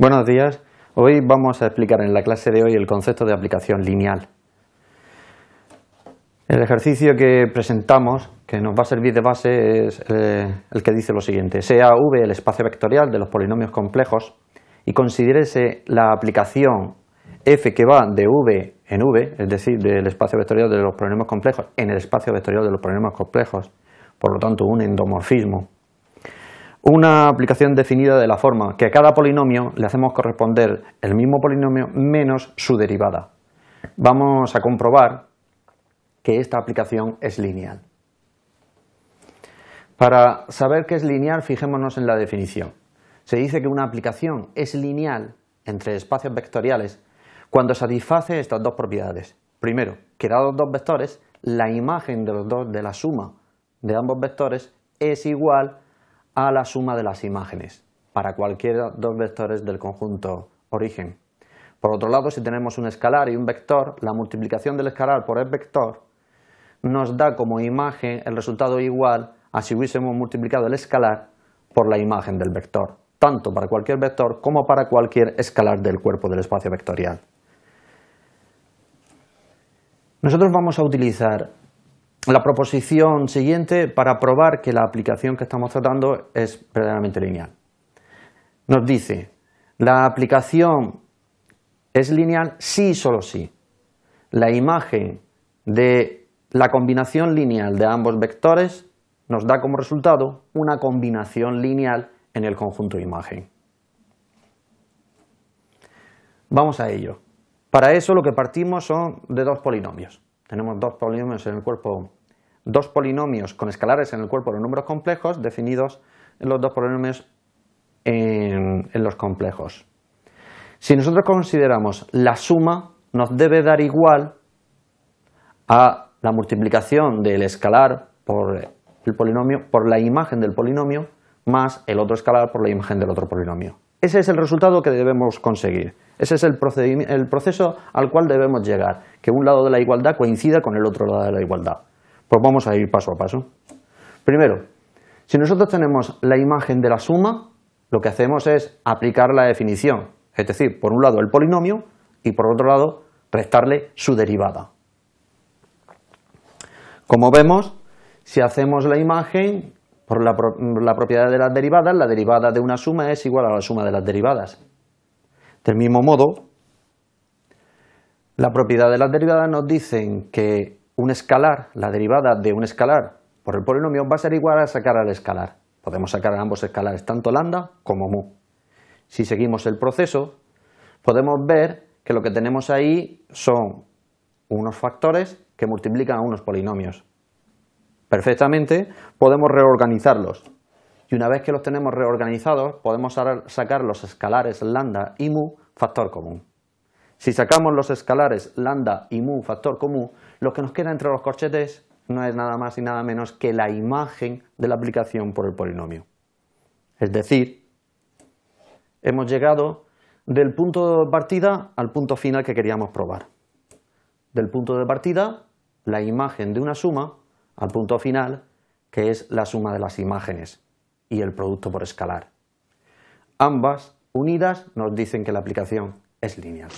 Buenos días. Hoy vamos a explicar en la clase de hoy el concepto de aplicación lineal. El ejercicio que presentamos, que nos va a servir de base, es eh, el que dice lo siguiente. Sea V el espacio vectorial de los polinomios complejos y considérese la aplicación F que va de V en V, es decir, del espacio vectorial de los polinomios complejos en el espacio vectorial de los polinomios complejos, por lo tanto un endomorfismo una aplicación definida de la forma que a cada polinomio le hacemos corresponder el mismo polinomio menos su derivada. Vamos a comprobar que esta aplicación es lineal. Para saber que es lineal, fijémonos en la definición. Se dice que una aplicación es lineal entre espacios vectoriales cuando satisface estas dos propiedades. Primero, que dados dos vectores, la imagen de los dos de la suma de ambos vectores es igual a a la suma de las imágenes para cualquiera dos vectores del conjunto origen. Por otro lado, si tenemos un escalar y un vector, la multiplicación del escalar por el vector nos da como imagen el resultado igual a si hubiésemos multiplicado el escalar por la imagen del vector, tanto para cualquier vector como para cualquier escalar del cuerpo del espacio vectorial. Nosotros vamos a utilizar la proposición siguiente para probar que la aplicación que estamos tratando es verdaderamente lineal. Nos dice, la aplicación es lineal sí y solo sí. La imagen de la combinación lineal de ambos vectores nos da como resultado una combinación lineal en el conjunto de imagen. Vamos a ello. Para eso lo que partimos son de dos polinomios. Tenemos dos polinomios en el cuerpo dos polinomios con escalares en el cuerpo de los números complejos definidos en los dos polinomios en, los complejos. Si nosotros consideramos la suma, nos debe dar igual a la multiplicación del escalar por el polinomio, por la imagen del polinomio, más el otro escalar por la imagen del otro polinomio. Ese es el resultado que debemos conseguir. Ese es el, el proceso al cual debemos llegar, que un lado de la igualdad coincida con el otro lado de la igualdad. Pues vamos a ir paso a paso. Primero, si nosotros tenemos la imagen de la suma, lo que hacemos es aplicar la definición, es decir, por un lado el polinomio y por otro lado restarle su derivada. Como vemos, si hacemos la imagen por la, propiedad de las derivadas, la derivada de una suma es igual a la suma de las derivadas. Del mismo modo, la propiedad de las derivadas nos dicen que un escalar, la derivada de un escalar por el polinomio va a ser igual a sacar al escalar. Podemos sacar a ambos escalares, tanto lambda como mu. Si seguimos el proceso, podemos ver que lo que tenemos ahí son unos factores que multiplican a unos polinomios. Perfectamente podemos reorganizarlos. Y una vez que los tenemos reorganizados, podemos sacar los escalares lambda y mu factor común. Si sacamos los escalares lambda y mu, factor común, lo que nos queda entre los corchetes no es nada más y nada menos que la imagen de la aplicación por el polinomio. Es decir, hemos llegado del punto de partida al punto final que queríamos probar. Del punto de partida, la imagen de una suma, al punto final, que es la suma de las imágenes y el producto por escalar. Ambas unidas nos dicen que la aplicación es lineal.